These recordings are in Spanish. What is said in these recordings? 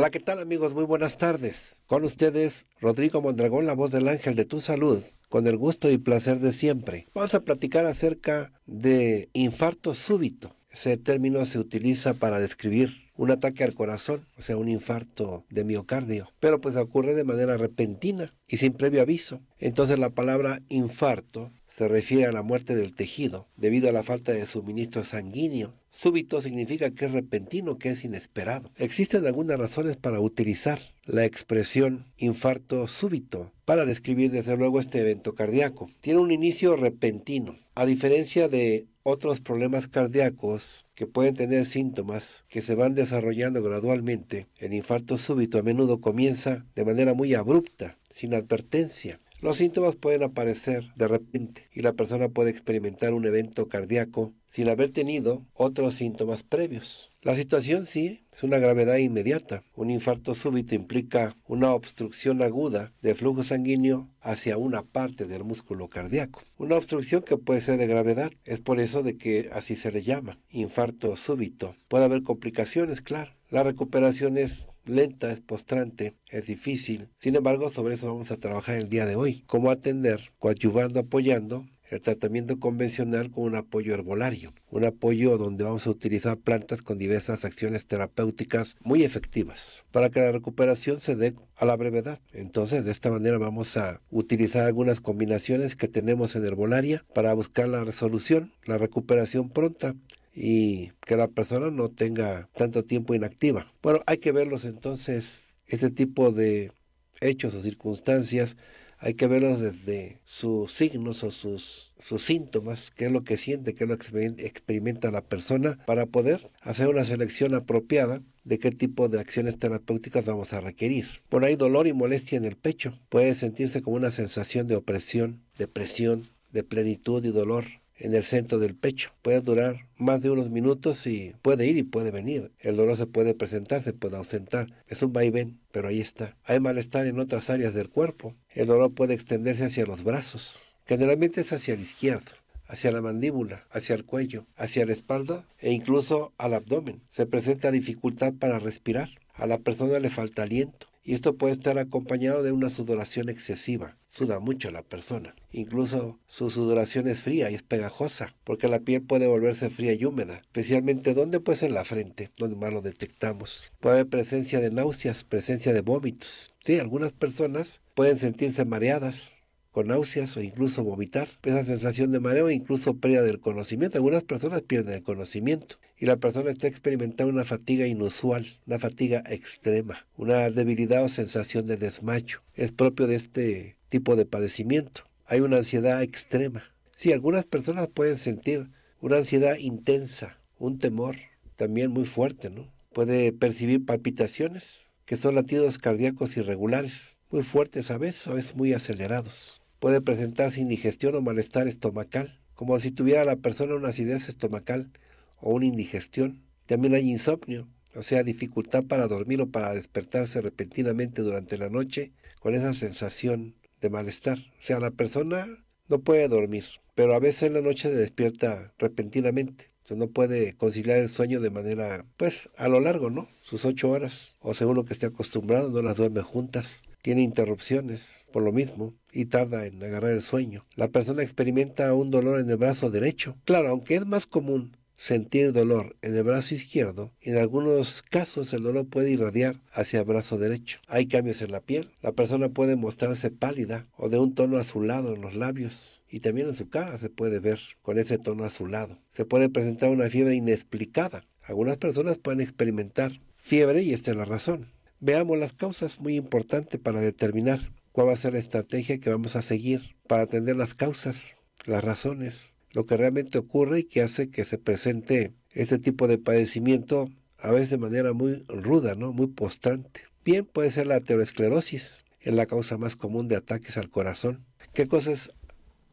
Hola, ¿qué tal amigos? Muy buenas tardes. Con ustedes, Rodrigo Mondragón, la voz del ángel de tu salud, con el gusto y placer de siempre. Vamos a platicar acerca de infarto súbito. Ese término se utiliza para describir un ataque al corazón, o sea, un infarto de miocardio, pero pues ocurre de manera repentina y sin previo aviso. Entonces la palabra infarto se refiere a la muerte del tejido debido a la falta de suministro sanguíneo. Súbito significa que es repentino, que es inesperado. Existen algunas razones para utilizar la expresión infarto súbito para describir desde luego este evento cardíaco. Tiene un inicio repentino, a diferencia de otros problemas cardíacos que pueden tener síntomas que se van desarrollando gradualmente. El infarto súbito a menudo comienza de manera muy abrupta, sin advertencia, los síntomas pueden aparecer de repente y la persona puede experimentar un evento cardíaco sin haber tenido otros síntomas previos. La situación sí es una gravedad inmediata. Un infarto súbito implica una obstrucción aguda de flujo sanguíneo hacia una parte del músculo cardíaco. Una obstrucción que puede ser de gravedad, es por eso de que así se le llama, infarto súbito. Puede haber complicaciones, claro. La recuperación es lenta, es postrante, es difícil. Sin embargo, sobre eso vamos a trabajar el día de hoy. Cómo atender, coadyuvando, apoyando el tratamiento convencional con un apoyo herbolario, un apoyo donde vamos a utilizar plantas con diversas acciones terapéuticas muy efectivas para que la recuperación se dé a la brevedad. Entonces, de esta manera vamos a utilizar algunas combinaciones que tenemos en herbolaria para buscar la resolución, la recuperación pronta y que la persona no tenga tanto tiempo inactiva. Bueno, hay que verlos entonces, este tipo de hechos o circunstancias, hay que verlos desde sus signos o sus, sus síntomas, qué es lo que siente, qué es lo que experimenta la persona, para poder hacer una selección apropiada de qué tipo de acciones terapéuticas vamos a requerir. Por ahí, dolor y molestia en el pecho. Puede sentirse como una sensación de opresión, depresión, de plenitud y dolor en el centro del pecho. Puede durar más de unos minutos y puede ir y puede venir. El dolor se puede presentar, se puede ausentar. Es un vaivén, pero ahí está. Hay malestar en otras áreas del cuerpo. El dolor puede extenderse hacia los brazos. Generalmente es hacia el izquierdo hacia la mandíbula, hacia el cuello, hacia la espalda e incluso al abdomen. Se presenta dificultad para respirar. A la persona le falta aliento y esto puede estar acompañado de una sudoración excesiva. Suda mucho la persona. Incluso su sudoración es fría y es pegajosa, porque la piel puede volverse fría y húmeda, especialmente donde pues en la frente, donde más lo detectamos. Puede haber presencia de náuseas, presencia de vómitos. Sí, algunas personas pueden sentirse mareadas, con náuseas o incluso vomitar, esa sensación de mareo e incluso pérdida del conocimiento. Algunas personas pierden el conocimiento y la persona está experimentando una fatiga inusual, una fatiga extrema, una debilidad o sensación de desmayo. Es propio de este tipo de padecimiento. Hay una ansiedad extrema. Sí, algunas personas pueden sentir una ansiedad intensa, un temor también muy fuerte, ¿no? Puede percibir palpitaciones, que son latidos cardíacos irregulares, muy fuertes a veces, a veces muy acelerados. Puede presentarse indigestión o malestar estomacal, como si tuviera la persona una acidez estomacal o una indigestión. También hay insomnio, o sea, dificultad para dormir o para despertarse repentinamente durante la noche con esa sensación de malestar. O sea, la persona no puede dormir, pero a veces en la noche se despierta repentinamente. Este, no puede conciliar el sueño de manera, pues, a lo largo, ¿no? Sus ocho horas, o según lo que esté acostumbrado, no las duerme juntas. Tiene interrupciones, por lo mismo, y tarda en agarrar el sueño. La persona experimenta un dolor en el brazo derecho. Claro, aunque es más común sentir dolor en el brazo izquierdo, en algunos casos el dolor puede irradiar hacia el brazo derecho. Hay cambios en la piel, la persona puede mostrarse pálida o de un tono azulado en los labios y también en su cara se puede ver con ese tono azulado. Se puede presentar una fiebre inexplicada. Algunas personas pueden experimentar fiebre y esta es la razón. Veamos las causas muy importante para determinar cuál va a ser la estrategia que vamos a seguir para atender las causas, las razones lo que realmente ocurre y que hace que se presente este tipo de padecimiento a veces de manera muy ruda, ¿no? muy postrante. Bien puede ser la aterosclerosis, es la causa más común de ataques al corazón. ¿Qué cosa es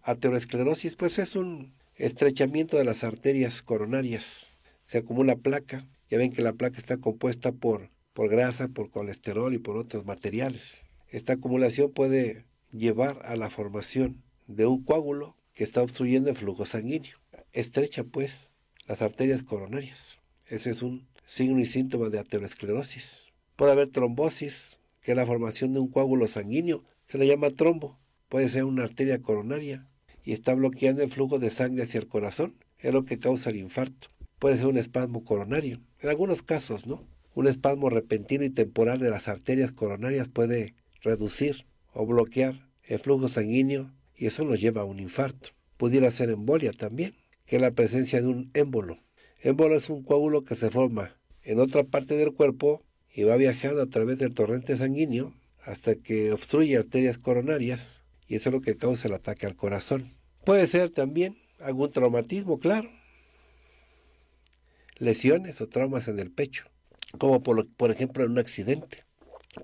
aterosclerosis? Pues es un estrechamiento de las arterias coronarias. Se acumula placa. Ya ven que la placa está compuesta por, por grasa, por colesterol y por otros materiales. Esta acumulación puede llevar a la formación de un coágulo que está obstruyendo el flujo sanguíneo. Estrecha, pues, las arterias coronarias. Ese es un signo y síntoma de aterosclerosis. Puede haber trombosis, que es la formación de un coágulo sanguíneo. Se le llama trombo. Puede ser una arteria coronaria y está bloqueando el flujo de sangre hacia el corazón. Es lo que causa el infarto. Puede ser un espasmo coronario. En algunos casos, ¿no? Un espasmo repentino y temporal de las arterias coronarias puede reducir o bloquear el flujo sanguíneo y eso nos lleva a un infarto. Pudiera ser embolia también, que es la presencia de un émbolo. Émbolo es un coágulo que se forma en otra parte del cuerpo y va viajando a través del torrente sanguíneo hasta que obstruye arterias coronarias y eso es lo que causa el ataque al corazón. Puede ser también algún traumatismo, claro. Lesiones o traumas en el pecho, como por, por ejemplo en un accidente.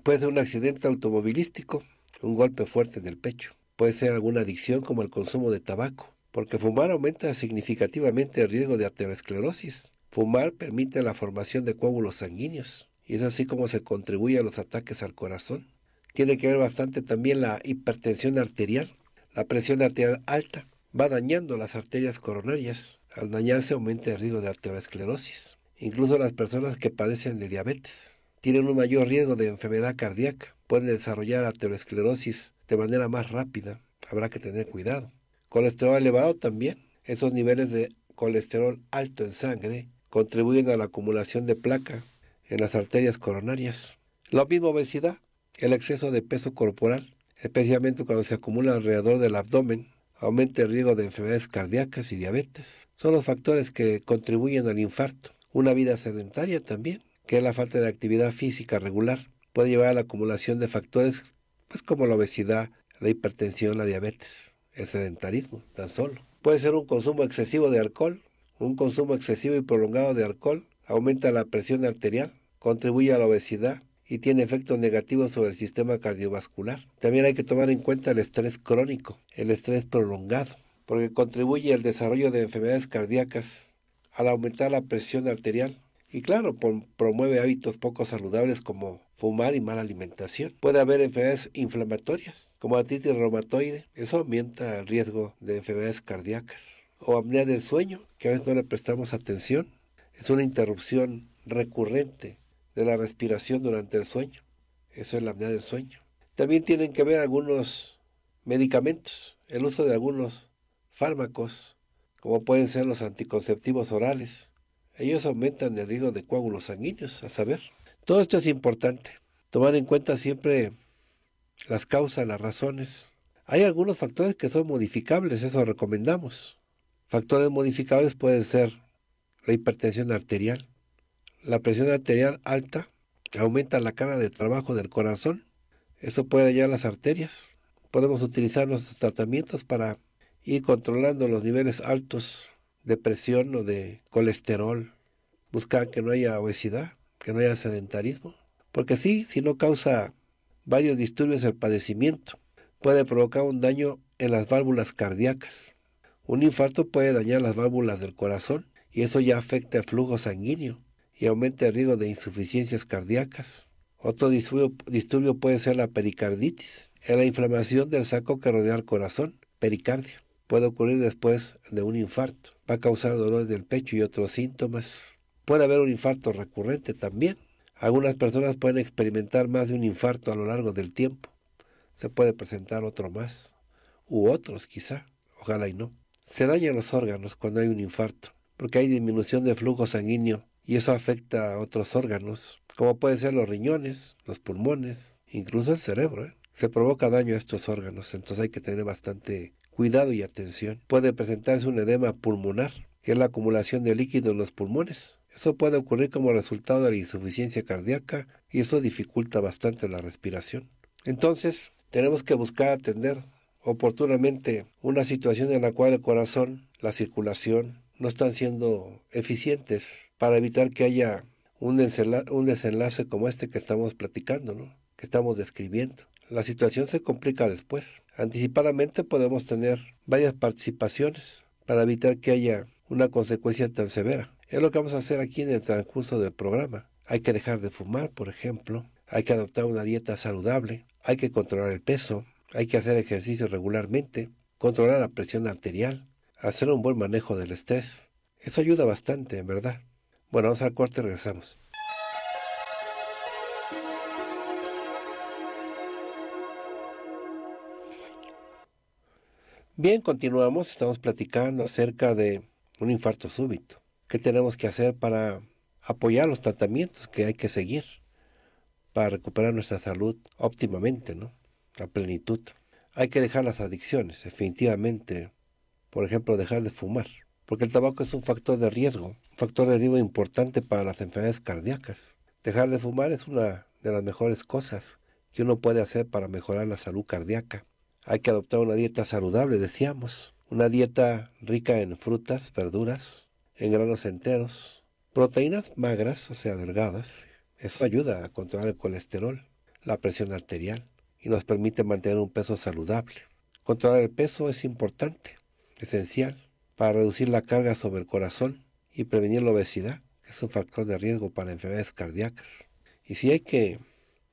Puede ser un accidente automovilístico, un golpe fuerte en el pecho. Puede ser alguna adicción como el consumo de tabaco, porque fumar aumenta significativamente el riesgo de aterosclerosis. Fumar permite la formación de coágulos sanguíneos y es así como se contribuye a los ataques al corazón. Tiene que ver bastante también la hipertensión arterial. La presión arterial alta va dañando las arterias coronarias. Al dañarse aumenta el riesgo de aterosclerosis. Incluso las personas que padecen de diabetes tienen un mayor riesgo de enfermedad cardíaca. Pueden desarrollar aterosclerosis de manera más rápida, habrá que tener cuidado. Colesterol elevado también. Esos niveles de colesterol alto en sangre contribuyen a la acumulación de placa en las arterias coronarias. La misma obesidad, el exceso de peso corporal, especialmente cuando se acumula alrededor del abdomen, aumenta el riesgo de enfermedades cardíacas y diabetes. Son los factores que contribuyen al infarto. Una vida sedentaria también, que es la falta de actividad física regular, puede llevar a la acumulación de factores es como la obesidad, la hipertensión, la diabetes, el sedentarismo, tan solo. Puede ser un consumo excesivo de alcohol, un consumo excesivo y prolongado de alcohol aumenta la presión arterial, contribuye a la obesidad y tiene efectos negativos sobre el sistema cardiovascular. También hay que tomar en cuenta el estrés crónico, el estrés prolongado, porque contribuye al desarrollo de enfermedades cardíacas al aumentar la presión arterial y claro, promueve hábitos poco saludables como fumar y mala alimentación. Puede haber enfermedades inflamatorias, como artritis reumatoide. Eso aumenta el riesgo de enfermedades cardíacas. O apnea del sueño, que a veces no le prestamos atención. Es una interrupción recurrente de la respiración durante el sueño. Eso es la apnea del sueño. También tienen que ver algunos medicamentos, el uso de algunos fármacos, como pueden ser los anticonceptivos orales. Ellos aumentan el riesgo de coágulos sanguíneos, a saber, todo esto es importante. Tomar en cuenta siempre las causas, las razones. Hay algunos factores que son modificables, eso recomendamos. Factores modificables pueden ser la hipertensión arterial. La presión arterial alta aumenta la carga de trabajo del corazón. Eso puede dañar las arterias. Podemos utilizar nuestros tratamientos para ir controlando los niveles altos de presión o de colesterol. Buscar que no haya obesidad que no haya sedentarismo, porque sí, si no causa varios disturbios el padecimiento, puede provocar un daño en las válvulas cardíacas. Un infarto puede dañar las válvulas del corazón y eso ya afecta el flujo sanguíneo y aumenta el riesgo de insuficiencias cardíacas. Otro disturbio, puede ser la pericarditis, es la inflamación del saco que rodea el corazón, pericardio. Puede ocurrir después de un infarto. Va a causar dolores del pecho y otros síntomas. Puede haber un infarto recurrente también. Algunas personas pueden experimentar más de un infarto a lo largo del tiempo. Se puede presentar otro más, u otros quizá, ojalá y no. Se dañan los órganos cuando hay un infarto, porque hay disminución de flujo sanguíneo y eso afecta a otros órganos, como pueden ser los riñones, los pulmones, incluso el cerebro. ¿eh? Se provoca daño a estos órganos, entonces hay que tener bastante cuidado y atención. Puede presentarse un edema pulmonar, que es la acumulación de líquido en los pulmones. Eso puede ocurrir como resultado de la insuficiencia cardíaca y eso dificulta bastante la respiración. Entonces, tenemos que buscar atender oportunamente una situación en la cual el corazón, la circulación, no están siendo eficientes para evitar que haya un, un desenlace como este que estamos platicando, que estamos describiendo. La situación se complica después. Anticipadamente podemos tener varias participaciones para evitar que haya una consecuencia tan severa. Es lo que vamos a hacer aquí en el transcurso del programa. Hay que dejar de fumar, por ejemplo. Hay que adoptar una dieta saludable. Hay que controlar el peso. Hay que hacer ejercicio regularmente. Controlar la presión arterial. Hacer un buen manejo del estrés. Eso ayuda bastante, en verdad. Bueno, vamos al corte y regresamos. Bien, continuamos. Estamos platicando acerca de un infarto súbito. ¿Qué tenemos que hacer para apoyar los tratamientos que hay que seguir para recuperar nuestra salud óptimamente, ¿no? A plenitud. Hay que dejar las adicciones, definitivamente. Por ejemplo, dejar de fumar, porque el tabaco es un factor de riesgo, un factor de riesgo importante para las enfermedades cardíacas. Dejar de fumar es una de las mejores cosas que uno puede hacer para mejorar la salud cardíaca. Hay que adoptar una dieta saludable, decíamos, una dieta rica en frutas, verduras, en granos enteros, proteínas magras, o sea, delgadas. Eso ayuda a controlar el colesterol, la presión arterial y nos permite mantener un peso saludable. Controlar el peso es importante, esencial, para reducir la carga sobre el corazón y prevenir la obesidad, que es un factor de riesgo para enfermedades cardíacas. Y si hay que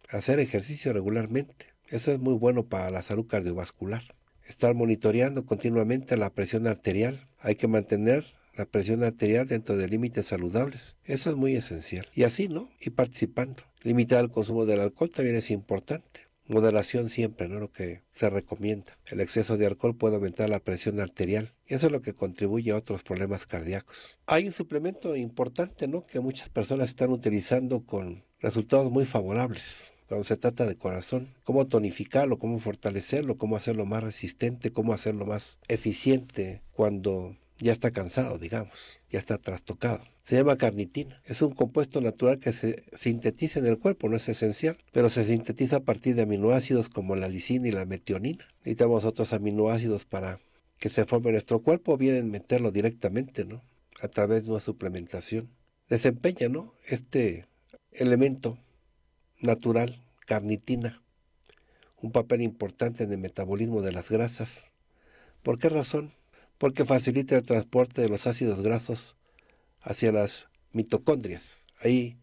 hacer ejercicio regularmente, eso es muy bueno para la salud cardiovascular estar monitoreando continuamente la presión arterial. Hay que mantener la presión arterial dentro de límites saludables. Eso es muy esencial. Y así, ¿no? Y participando. Limitar el consumo del alcohol también es importante. Moderación siempre, ¿no? Lo que se recomienda. El exceso de alcohol puede aumentar la presión arterial. Y eso es lo que contribuye a otros problemas cardíacos. Hay un suplemento importante, ¿no? Que muchas personas están utilizando con resultados muy favorables cuando se trata de corazón, cómo tonificarlo, cómo fortalecerlo, cómo hacerlo más resistente, cómo hacerlo más eficiente cuando ya está cansado, digamos, ya está trastocado. Se llama carnitina. Es un compuesto natural que se sintetiza en el cuerpo, no es esencial, pero se sintetiza a partir de aminoácidos como la lisina y la metionina. Necesitamos otros aminoácidos para que se forme nuestro cuerpo, bien meterlo directamente, ¿no? A través de una suplementación. Desempeña, ¿no? Este elemento natural, carnitina, un papel importante en el metabolismo de las grasas. ¿Por qué razón? Porque facilita el transporte de los ácidos grasos hacia las mitocondrias. Ahí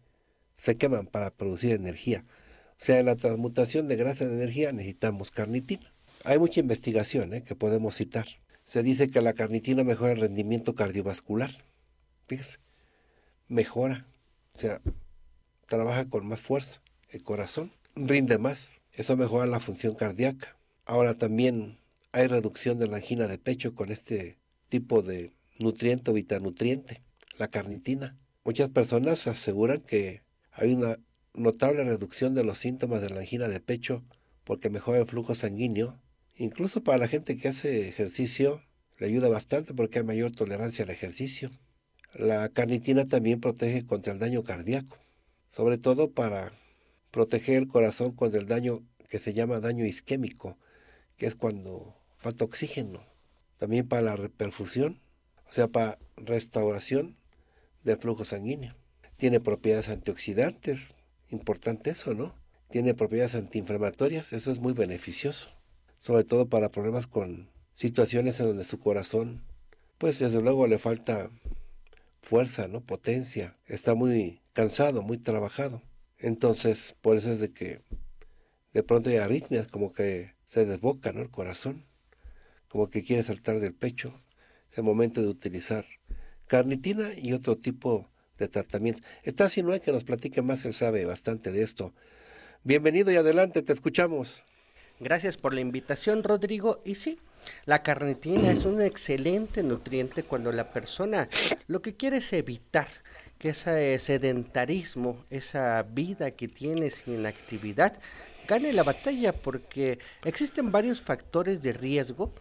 se queman para producir energía. O sea, en la transmutación de grasa en energía necesitamos carnitina. Hay mucha investigación ¿eh? que podemos citar. Se dice que la carnitina mejora el rendimiento cardiovascular. Fíjese, mejora. O sea, trabaja con más fuerza el corazón rinde más. Eso mejora la función cardíaca. Ahora también hay reducción de la angina de pecho con este tipo de nutriente o vitanutriente, la carnitina. Muchas personas aseguran que hay una notable reducción de los síntomas de la angina de pecho porque mejora el flujo sanguíneo. Incluso para la gente que hace ejercicio le ayuda bastante porque hay mayor tolerancia al ejercicio. La carnitina también protege contra el daño cardíaco, sobre todo para proteger el corazón contra el daño que se llama daño isquémico, que es cuando falta oxígeno. También para la reperfusión, o sea, para restauración del flujo sanguíneo. Tiene propiedades antioxidantes, importante eso, ¿no? Tiene propiedades antiinflamatorias, eso es muy beneficioso, sobre todo para problemas con situaciones en donde su corazón, pues desde luego le falta fuerza, ¿no? Potencia, está muy cansado, muy trabajado. Entonces, por eso es de que de pronto hay arritmias, como que se desboca ¿no? el corazón, como que quiere saltar del pecho. Es el momento de utilizar carnitina y otro tipo de tratamiento. Está no hay que nos platique más, él sabe bastante de esto. Bienvenido y adelante, te escuchamos. Gracias por la invitación, Rodrigo. Y sí, la carnitina es un excelente nutriente cuando la persona lo que quiere es evitar que ese sedentarismo, esa vida que tiene sin actividad, gane la batalla porque existen varios factores de riesgo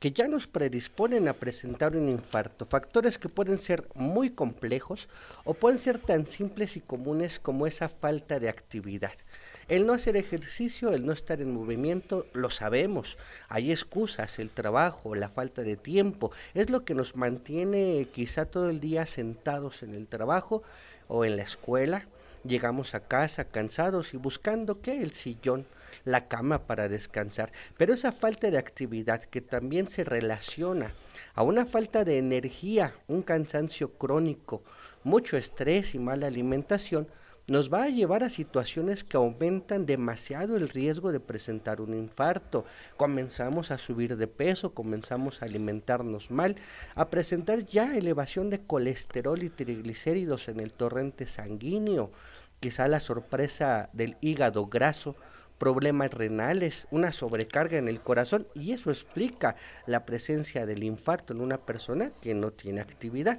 que ya nos predisponen a presentar un infarto, factores que pueden ser muy complejos o pueden ser tan simples y comunes como esa falta de actividad. El no hacer ejercicio, el no estar en movimiento, lo sabemos. Hay excusas, el trabajo, la falta de tiempo. Es lo que nos mantiene quizá todo el día sentados en el trabajo o en la escuela. Llegamos a casa cansados y buscando que el sillón, la cama para descansar. Pero esa falta de actividad que también se relaciona a una falta de energía, un cansancio crónico, mucho estrés y mala alimentación, nos va a llevar a situaciones que aumentan demasiado el riesgo de presentar un infarto. Comenzamos a subir de peso, comenzamos a alimentarnos mal, a presentar ya elevación de colesterol y triglicéridos en el torrente sanguíneo, quizá la sorpresa del hígado graso problemas renales, una sobrecarga en el corazón y eso explica la presencia del infarto en una persona que no tiene actividad.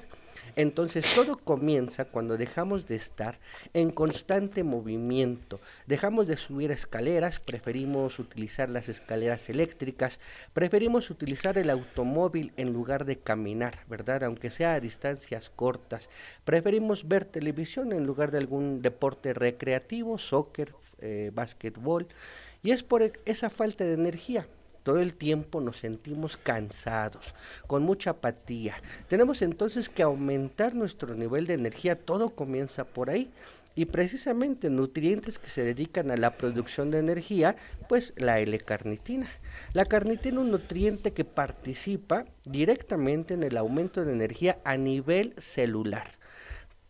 Entonces todo comienza cuando dejamos de estar en constante movimiento. Dejamos de subir escaleras, preferimos utilizar las escaleras eléctricas, preferimos utilizar el automóvil en lugar de caminar, ¿verdad? Aunque sea a distancias cortas. Preferimos ver televisión en lugar de algún deporte recreativo, soccer, eh, básquetbol. Y es por e, esa falta de energía todo el tiempo nos sentimos cansados, con mucha apatía. Tenemos entonces que aumentar nuestro nivel de energía, todo comienza por ahí. Y precisamente nutrientes que se dedican a la producción de energía, pues la L-carnitina. La carnitina es un nutriente que participa directamente en el aumento de energía a nivel celular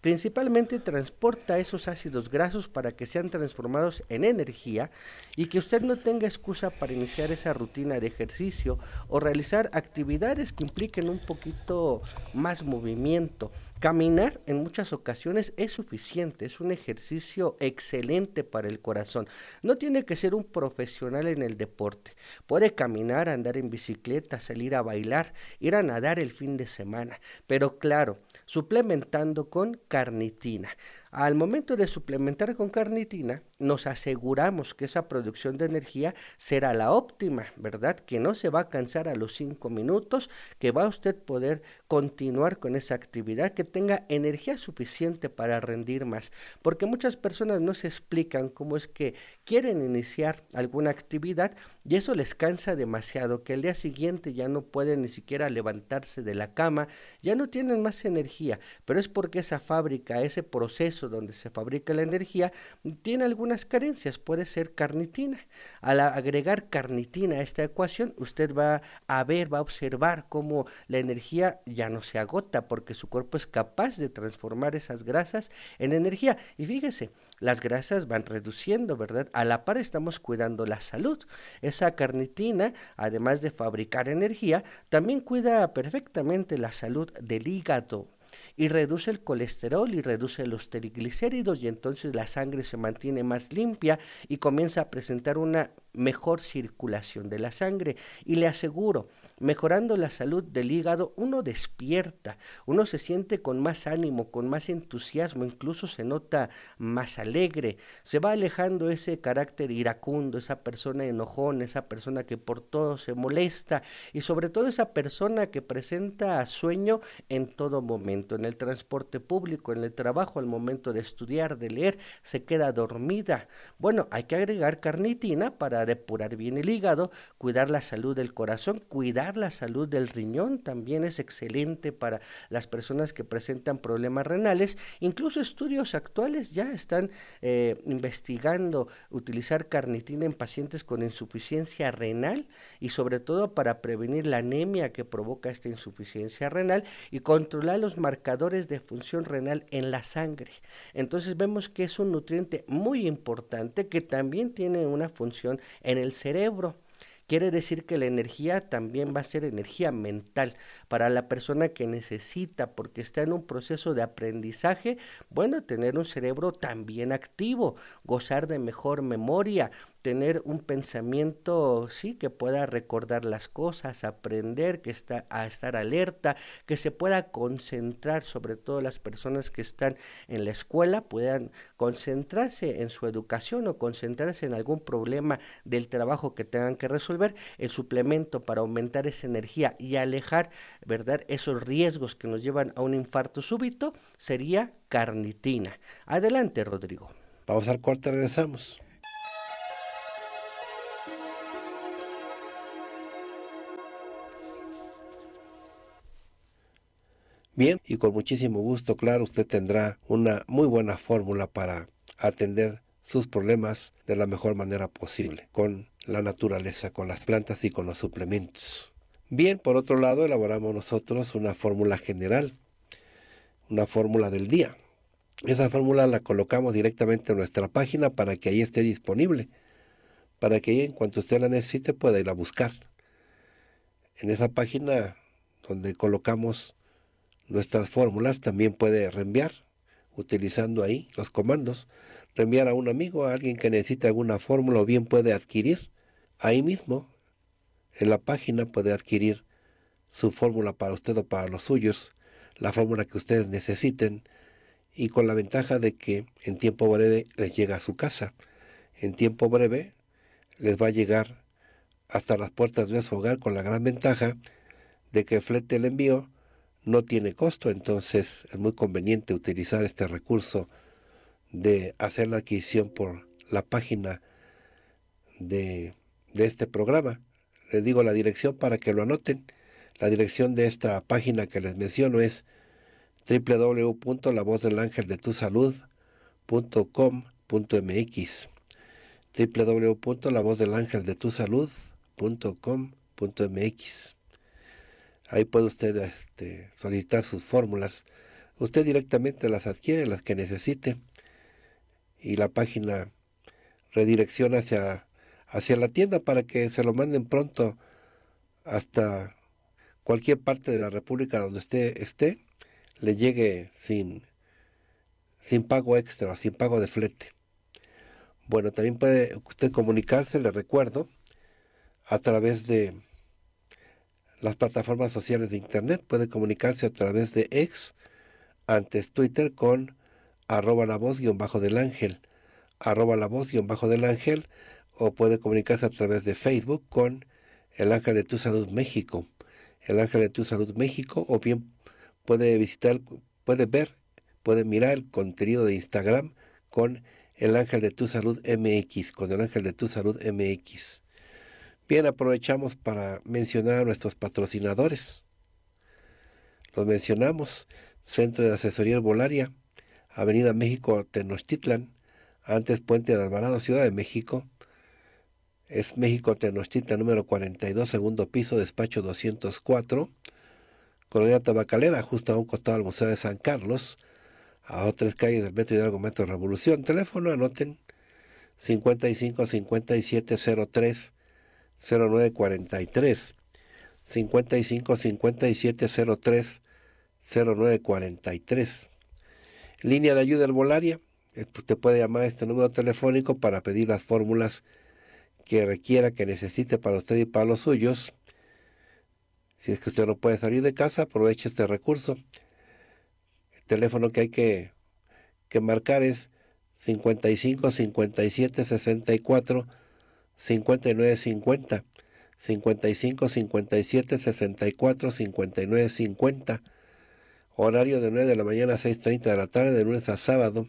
principalmente transporta esos ácidos grasos para que sean transformados en energía y que usted no tenga excusa para iniciar esa rutina de ejercicio o realizar actividades que impliquen un poquito más movimiento. Caminar en muchas ocasiones es suficiente, es un ejercicio excelente para el corazón. No tiene que ser un profesional en el deporte. Puede caminar, andar en bicicleta, salir a bailar, ir a nadar el fin de semana. Pero claro, suplementando con carnitina. Al momento de suplementar con carnitina, nos aseguramos que esa producción de energía será la óptima, ¿verdad? Que no se va a cansar a los cinco minutos, que va a usted poder continuar con esa actividad, que tenga energía suficiente para rendir más. Porque muchas personas no se explican cómo es que quieren iniciar alguna actividad y eso les cansa demasiado, que el día siguiente ya no pueden ni siquiera levantarse de la cama, ya no tienen más energía, pero es porque esa fábrica, ese proceso donde se fabrica la energía, tiene alguna carencias puede ser carnitina. Al agregar carnitina a esta ecuación, usted va a ver, va a observar cómo la energía ya no se agota porque su cuerpo es capaz de transformar esas grasas en energía. Y fíjese, las grasas van reduciendo, ¿verdad? A la par estamos cuidando la salud. Esa carnitina, además de fabricar energía, también cuida perfectamente la salud del hígado y reduce el colesterol y reduce los triglicéridos y entonces la sangre se mantiene más limpia y comienza a presentar una mejor circulación de la sangre. Y le aseguro, mejorando la salud del hígado, uno despierta, uno se siente con más ánimo, con más entusiasmo, incluso se nota más alegre, se va alejando ese carácter iracundo, esa persona enojón esa persona que por todo se molesta y sobre todo esa persona que presenta sueño en todo momento en el transporte público, en el trabajo, al momento de estudiar, de leer, se queda dormida. Bueno, hay que agregar carnitina para depurar bien el hígado, cuidar la salud del corazón, cuidar la salud del riñón también es excelente para las personas que presentan problemas renales. Incluso estudios actuales ya están eh, investigando utilizar carnitina en pacientes con insuficiencia renal y sobre todo para prevenir la anemia que provoca esta insuficiencia renal y controlar los marcadores de función renal en la sangre. Entonces vemos que es un nutriente muy importante que también tiene una función en el cerebro. Quiere decir que la energía también va a ser energía mental para la persona que necesita, porque está en un proceso de aprendizaje. Bueno, tener un cerebro también activo, gozar de mejor memoria, tener un pensamiento, sí, que pueda recordar las cosas, aprender, que está a estar alerta, que se pueda concentrar, sobre todo las personas que están en la escuela puedan concentrarse en su educación o concentrarse en algún problema del trabajo que tengan que resolver, el suplemento para aumentar esa energía y alejar, ¿verdad?, esos riesgos que nos llevan a un infarto súbito sería carnitina. Adelante, Rodrigo. Vamos al cuarto, regresamos. bien y con muchísimo gusto, claro, usted tendrá una muy buena fórmula para atender sus problemas de la mejor manera posible, con la naturaleza, con las plantas y con los suplementos. Bien, por otro lado, elaboramos nosotros una fórmula general, una fórmula del día. Esa fórmula la colocamos directamente en nuestra página para que ahí esté disponible, para que ahí, en cuanto usted la necesite pueda ir a buscar. En esa página donde colocamos nuestras fórmulas, también puede reenviar, utilizando ahí los comandos, reenviar a un amigo, a alguien que necesite alguna fórmula o bien puede adquirir ahí mismo, en la página puede adquirir su fórmula para usted o para los suyos, la fórmula que ustedes necesiten y con la ventaja de que en tiempo breve les llega a su casa. En tiempo breve les va a llegar hasta las puertas de su hogar con la gran ventaja de que flete el envío no tiene costo, entonces es muy conveniente utilizar este recurso de hacer la adquisición por la página de, este programa. Les digo la dirección para que lo anoten. La dirección de esta página que les menciono es www.lavozdelangeldetusalud.com.mx www.lavozdelangeldetusalud.com.mx Ahí puede usted este, solicitar sus fórmulas. Usted directamente las adquiere, las que necesite, y la página redirecciona hacia, hacia la tienda para que se lo manden pronto hasta cualquier parte de la República donde usted esté, le llegue sin, sin pago extra sin pago de flete. Bueno, también puede usted comunicarse, le recuerdo, a través de las plataformas sociales de Internet. Pueden comunicarse a través de ex, antes Twitter, con arroba la voz guión bajo del ángel, arroba la voz guión bajo del ángel, o puede comunicarse a través de Facebook con el Ángel de Tu Salud México, el Ángel de Tu Salud México, o bien puede visitar, puede ver, puede mirar el contenido de Instagram con el Ángel de Tu Salud MX, con el Ángel de Tu Salud MX. Bien, aprovechamos para mencionar a nuestros patrocinadores. Los mencionamos, Centro de Asesoría Herbolaria, Avenida México Tenochtitlan, antes Puente de Alvarado, Ciudad de México. Es México Tenochtitlan número 42, segundo piso, despacho 204. Colonia Tabacalera, justo a un costado del Museo de San Carlos, a otras calles del Metro Hidalgo Metro Revolución. Teléfono, anoten 55 5703 0943 55 03 0943. Línea de ayuda volaria eh, usted pues, puede llamar a este número telefónico para pedir las fórmulas que requiera, que necesite para usted y para los suyos. Si es que usted no puede salir de casa, aproveche este recurso. El teléfono que hay que, marcar es 55 57 64 5950, 55 57 64 59 50. Horario de 9 de la mañana a 6.30 de la tarde, de lunes a sábado.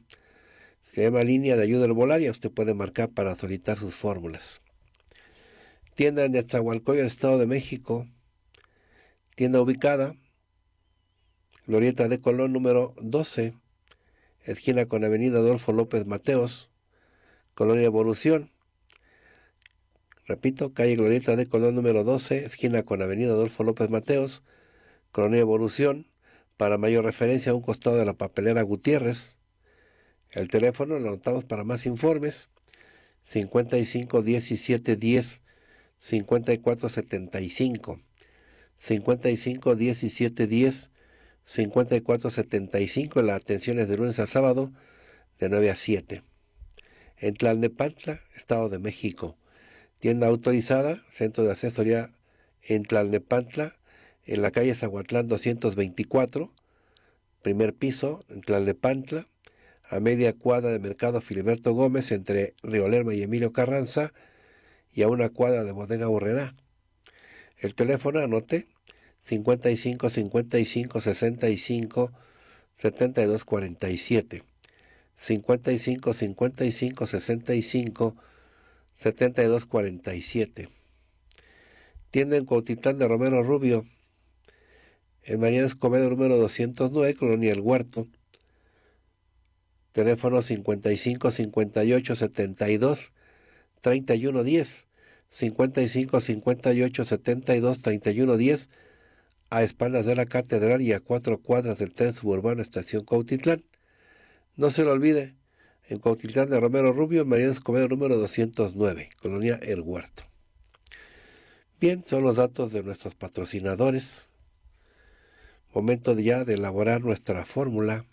Se llama línea de ayuda al volaria. Usted puede marcar para solicitar sus fórmulas. Tienda en Nezahualcóyotl, Estado de México. Tienda ubicada. Lorieta de Colón número 12. Esquina con Avenida Adolfo López Mateos. Colonia Evolución. Repito, calle Glorieta de Colón número 12, esquina con Avenida Adolfo López Mateos, Colonia Evolución. Para mayor referencia, a un costado de la papelera Gutiérrez. El teléfono lo anotamos para más informes. 55 17 10 54 75. 55 17 10 54 75. La atención es de lunes a sábado de 9 a 7. En Tlalnepantla, Estado de México Tienda autorizada, centro de asesoría en Tlalnepantla, en la calle Zaguatlán 224, primer piso, en Tlalnepantla, a media cuadra de Mercado Filiberto Gómez, entre Río Lerma y Emilio Carranza, y a una cuadra de Bodega Borrera. El teléfono, anote, 55 55 65 72 47. 55 55 65 7247. Tienda en Cuautitlán de Romero Rubio, en María Escobedo número 209, Colonia El Huerto. Teléfono 55 58 72 31 55 58 72 31 A espaldas de la catedral y a cuatro cuadras del tren suburbano Estación Cautitlán. No se lo olvide, en coutilidad de Romero Rubio, María Mariano Escobedo número 209, Colonia El Huerto. Bien, son los datos de nuestros patrocinadores. Momento ya de elaborar nuestra fórmula,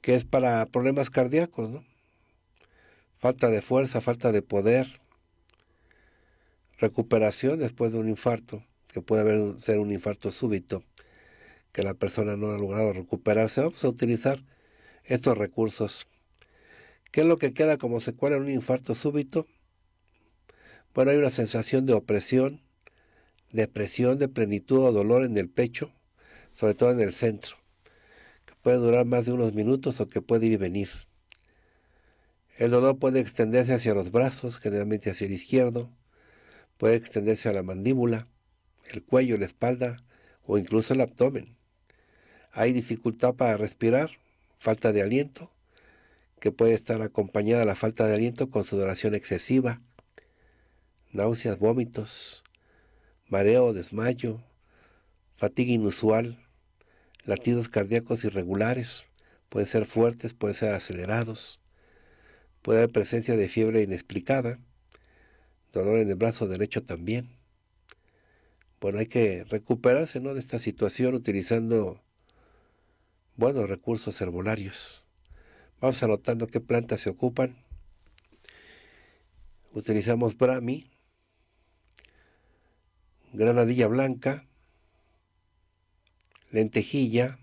que es para problemas cardíacos, ¿no? Falta de fuerza, falta de poder, recuperación después de un infarto, que puede haber, ser un infarto súbito, que la persona no ha logrado recuperarse, vamos a utilizar estos recursos. ¿Qué es lo que queda como secuela en un infarto súbito? Bueno, hay una sensación de opresión, depresión de plenitud o dolor en el pecho, sobre todo en el centro, que puede durar más de unos minutos o que puede ir y venir. El dolor puede extenderse hacia los brazos, generalmente hacia el izquierdo, puede extenderse a la mandíbula, el cuello, la espalda o incluso el abdomen. Hay dificultad para respirar, falta de aliento, que puede estar acompañada la falta de aliento con sudoración excesiva, náuseas, vómitos, mareo, desmayo, fatiga inusual, latidos cardíacos irregulares, pueden ser fuertes, pueden ser acelerados, puede haber presencia de fiebre inexplicada, dolor en el brazo derecho también. Bueno, hay que recuperarse ¿no? de esta situación utilizando buenos recursos herbolarios. Vamos anotando qué plantas se ocupan. Utilizamos brami, granadilla blanca, lentejilla,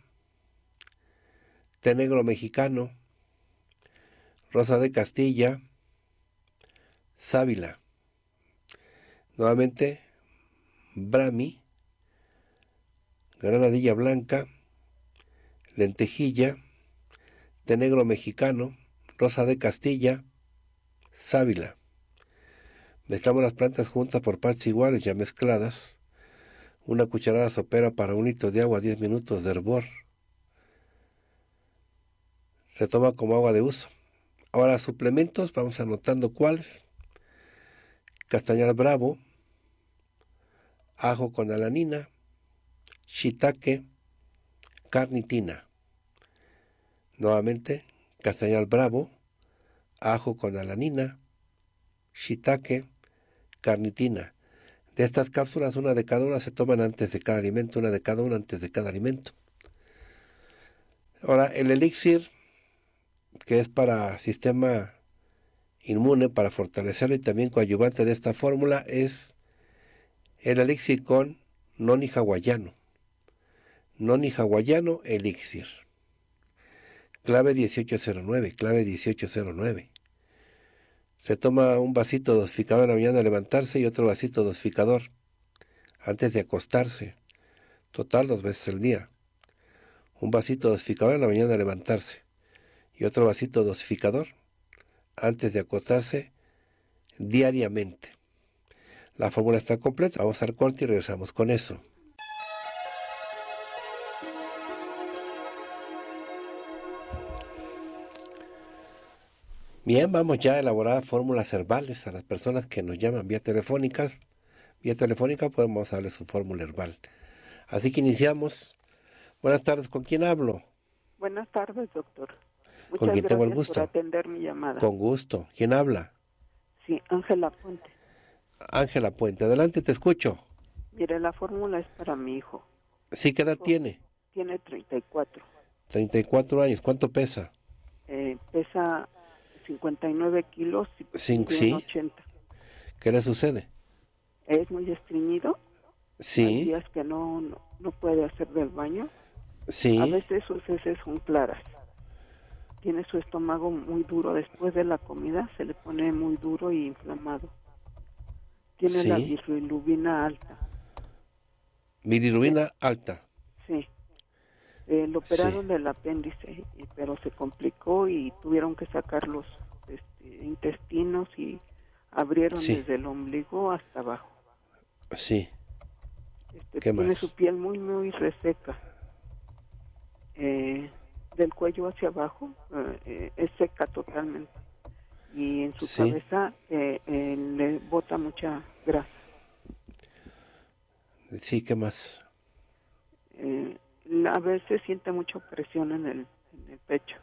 té negro mexicano, rosa de Castilla, sábila. Nuevamente, brami, granadilla blanca, lentejilla, de negro mexicano, rosa de castilla, sábila. Mezclamos las plantas juntas por partes iguales ya mezcladas. Una cucharada sopera para un litro de agua, 10 minutos de hervor. Se toma como agua de uso. Ahora suplementos, vamos anotando cuáles. Castañar bravo, ajo con alanina, shiitake, carnitina. Nuevamente, castañal bravo, ajo con alanina, shiitake, carnitina. De estas cápsulas, una de cada una se toman antes de cada alimento, una de cada una antes de cada alimento. Ahora, el elixir, que es para sistema inmune, para fortalecerlo y también coadyuvante de esta fórmula, es el elixir con noni hawaiano. Noni hawaiano elixir clave 1809, clave 1809. Se toma un vasito dosificador en la mañana al levantarse y otro vasito dosificador antes de acostarse. Total dos veces al día. Un vasito dosificador en la mañana al levantarse y otro vasito dosificador antes de acostarse diariamente. La fórmula está completa. Vamos al corte y regresamos con eso. Bien, vamos ya a elaborar fórmulas herbales a las personas que nos llaman vía telefónicas. Vía telefónica podemos darle su fórmula herbal. Así que iniciamos. Buenas tardes, ¿con quién hablo? Buenas tardes, doctor. Muchas ¿Con quién tengo el gusto? Por atender mi llamada. Con gusto. ¿Quién habla? Sí, Ángela Puente. Ángela Puente, adelante, te escucho. Mire, la fórmula es para mi hijo. Sí, ¿qué edad tiene? Tiene 34. 34 años, ¿cuánto pesa? Eh, pesa 59 kilos y 80. ¿Qué le sucede? Es muy estreñido. Sí. Hay días que no, no, puede hacer del baño. Sí. A veces sus heces son claras. Tiene su estómago muy duro. Después de la comida se le pone muy duro y inflamado. Tiene la bilirrubina alta. Bilirrubina alta. Eh, lo operaron del apéndice, eh, pero se complicó y tuvieron que sacar los este, intestinos y abrieron desde el ombligo hasta abajo. Sí. Este, más? tiene su piel muy, muy reseca. Eh, del cuello hacia abajo eh, es seca totalmente. Y en su cabeza le bota mucha grasa. Sí, ¿qué más? Eh, a veces siente mucha presión en el, pecho.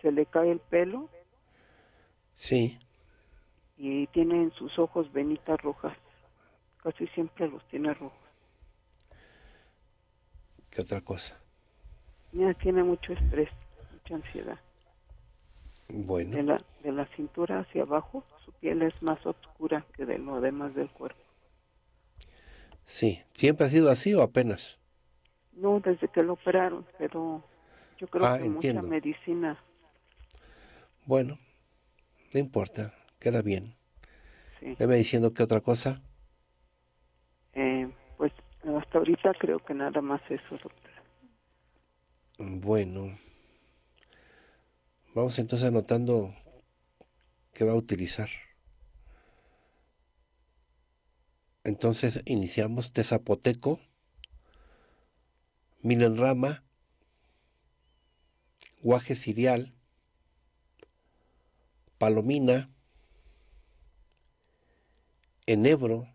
Se, le, cae el pelo. Sí. Y tiene en sus ojos venitas rojas. Casi siempre los tiene rojos. ¿Qué otra cosa? tiene mucho estrés, mucha ansiedad. Bueno. De la, de la cintura hacia abajo, su piel es más oscura que de lo demás del cuerpo. Sí, ¿siempre ha sido así o apenas? No, desde que lo operaron, pero yo creo ah, que mucha medicina. Bueno, no importa, queda bien. Sí. ¿Me diciendo qué otra cosa? Eh, pues hasta ahorita creo que nada más eso, doctor. Bueno, vamos entonces anotando qué va a utilizar. Entonces iniciamos Tezapoteco, Milenrama, Guaje Sirial, Palomina, Enebro.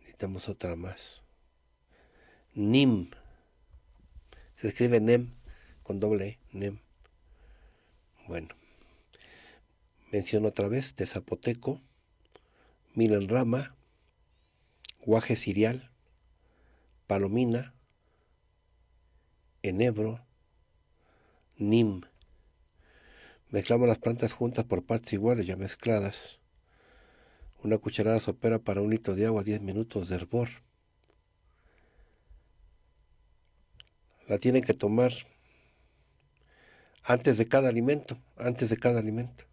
Necesitamos otra más. Nim. Se escribe NEM con doble E, NEM. Bueno, menciono otra vez Tezapoteco, rama, Guaje cereal, Palomina, Enebro, Nim. Mezclamos las plantas juntas por partes iguales, ya mezcladas. Una cucharada sopera para un litro de agua, 10 minutos de hervor. La tienen que tomar antes de cada alimento, antes de cada alimento.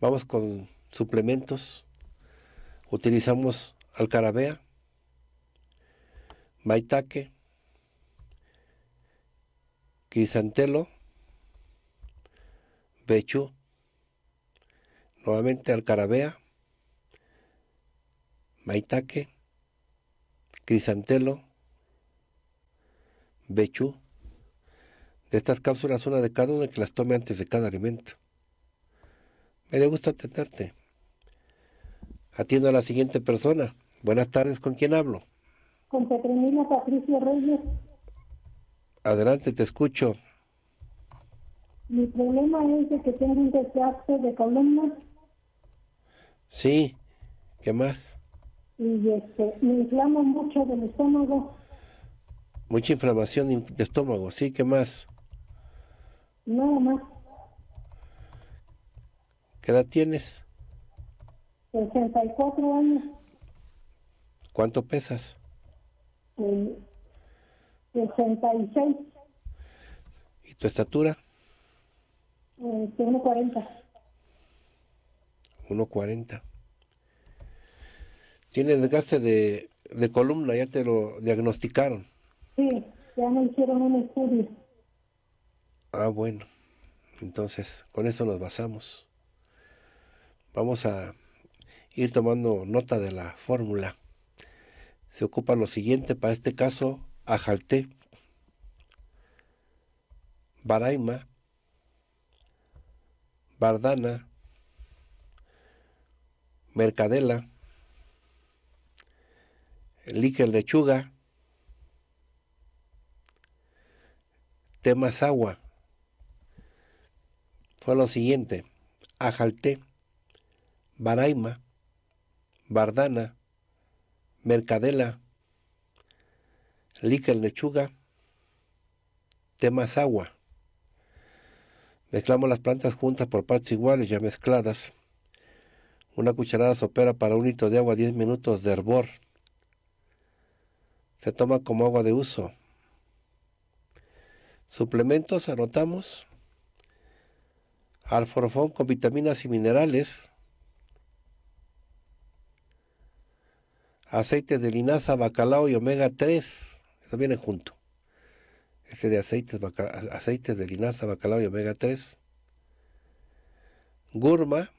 Vamos con suplementos Utilizamos alcarabea, maitaque, crisantelo, bechu. nuevamente alcarabea, maitaque, crisantelo, bechu. De estas cápsulas, una de cada una que las tome antes de cada alimento. Me gusta atenderte. Atiendo a la siguiente persona. Buenas tardes, ¿con quién hablo? Con Petronila Patricia Reyes. Adelante, te escucho. Mi problema es que tengo un desgaste de columna. Sí, ¿qué más? Y este, me inflamo mucho del estómago. Mucha inflamación de estómago, sí, ¿qué más? Nada más. ¿Qué edad tienes? 64 años. ¿Cuánto pesas? 66. ¿Y tu estatura? Eh, 1,40. 1,40. Tienes desgaste de, de columna, ya te lo diagnosticaron. Sí, ya me hicieron un estudio. Ah, bueno. Entonces, con eso nos basamos. Vamos a ir tomando nota de la fórmula. Se ocupa lo siguiente, para este caso, ajalté, baraima, bardana, mercadela, líquel lechuga, temas agua. Fue lo siguiente, ajalté, baraima, bardana, mercadela, líquel lechuga, agua. Mezclamos las plantas juntas por partes iguales ya mezcladas. Una cucharada sopera para un litro de agua 10 minutos de hervor. Se toma como agua de uso. Suplementos anotamos. Alforfón con vitaminas y minerales. aceites de linaza, bacalao y omega 3. Eso viene junto. Este de aceites, aceites de linaza, bacalao y omega 3. Gurma.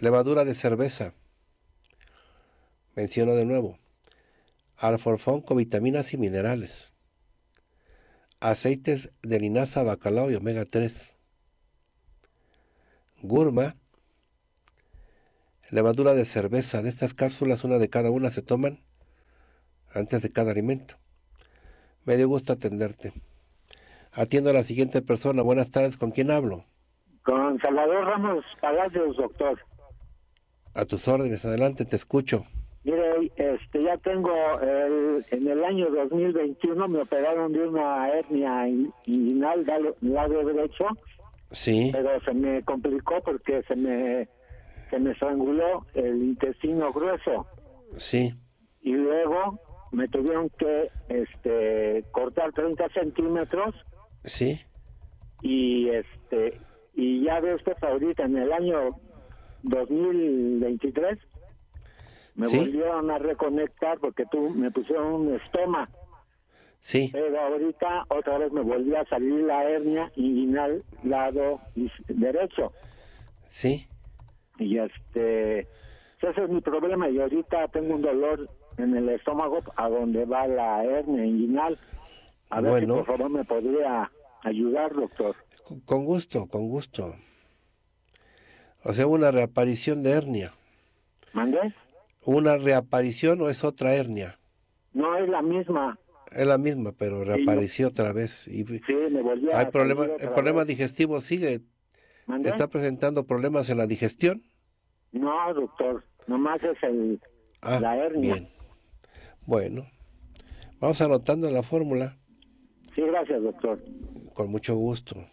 Levadura de cerveza. Menciono de nuevo. Alforfón con vitaminas y minerales. Aceites de linaza, bacalao y omega 3. Gurma levadura de cerveza. De estas cápsulas, una de cada una se toman antes de cada alimento. Me dio gusto atenderte. Atiendo a la siguiente persona. Buenas tardes, ¿con quién hablo? Con Salvador Ramos Palacios, doctor. A tus órdenes, adelante, te escucho. Mire, este, ya tengo en el año 2021 me operaron de una hernia inguinal lado derecho. Sí. Pero se me complicó porque se me se me estranguló el intestino grueso. Sí. Y luego me tuvieron que este, cortar 30 centímetros. Sí. Y este y ya usted ahorita en el año 2023 me volvieron a reconectar porque tú me pusieron un estoma. Sí. Pero ahorita otra vez me volvió a salir la hernia inguinal lado derecho. Sí y este ese es mi problema y ahorita tengo un dolor en el estómago a donde va la hernia inguinal. A ver bueno, si por favor me podría ayudar, doctor. Con gusto, con gusto. O sea, una reaparición de hernia. ¿Mandé? ¿Una reaparición o es otra hernia? No, es la misma. Es la misma, pero reapareció otra vez. Y sí, me volvió Hay problema, el problema digestivo sigue ¿Está presentando problemas en la digestión? No, doctor, nomás es el, ah, la hernia. Bien. Bueno, vamos anotando la fórmula. Sí, gracias, doctor. Con mucho gusto.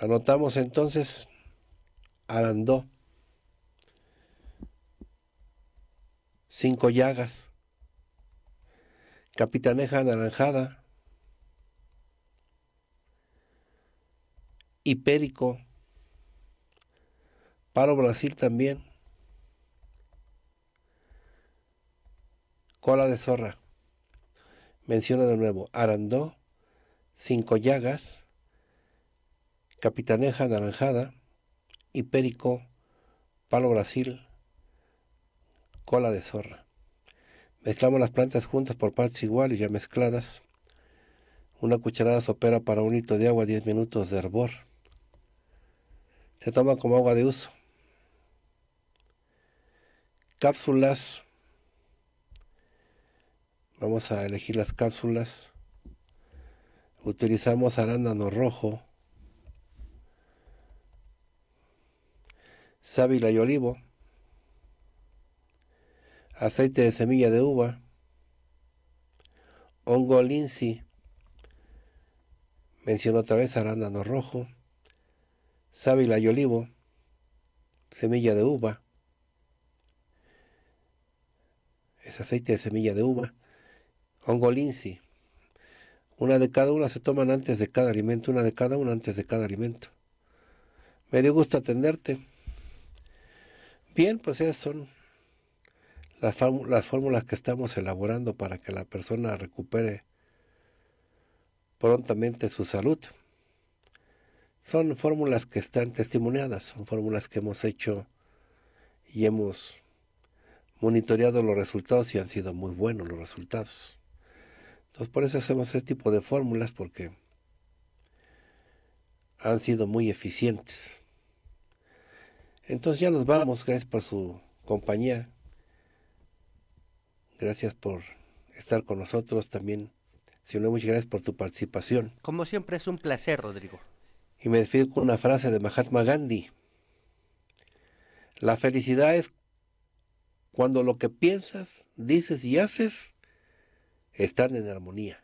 Anotamos entonces Arandó. Cinco llagas. Capitaneja anaranjada. Hipérico, palo Brasil también, Cola de Zorra, menciono de nuevo Arandó, Cinco Llagas, Capitaneja Naranjada, Hipérico, Palo Brasil, Cola de Zorra. Mezclamos las plantas juntas por partes iguales, ya mezcladas. Una cucharada sopera para un litro de agua, 10 minutos de hervor se toma como agua de uso. Cápsulas. Vamos a elegir las cápsulas. Utilizamos arándano rojo, sábila y olivo, aceite de semilla de uva, hongo linsi, menciono otra vez arándano rojo, sábila y olivo, semilla de uva, es aceite de semilla de uva, hongo Una de cada una se toman antes de cada alimento, una de cada una antes de cada alimento. Me dio gusto atenderte. Bien, pues esas son las fórmulas que estamos elaborando para que la persona recupere prontamente su salud. Son fórmulas que están testimoniadas, son fórmulas que hemos hecho y hemos monitoreado los resultados y han sido muy buenos los resultados. Entonces por eso hacemos ese tipo de fórmulas porque han sido muy eficientes. Entonces ya nos vamos, gracias por su compañía. Gracias por estar con nosotros también. no, muchas gracias por tu participación. Como siempre es un placer, Rodrigo. Y me despido con una frase de Mahatma Gandhi. La felicidad es cuando lo que piensas, dices y haces están en armonía.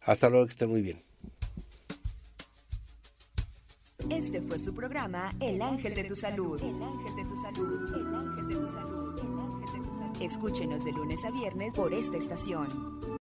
Hasta luego, que estén muy bien. Este fue su programa El Ángel de tu Salud. de Salud. El Ángel de tu Salud. Escúchenos de lunes a viernes por esta estación.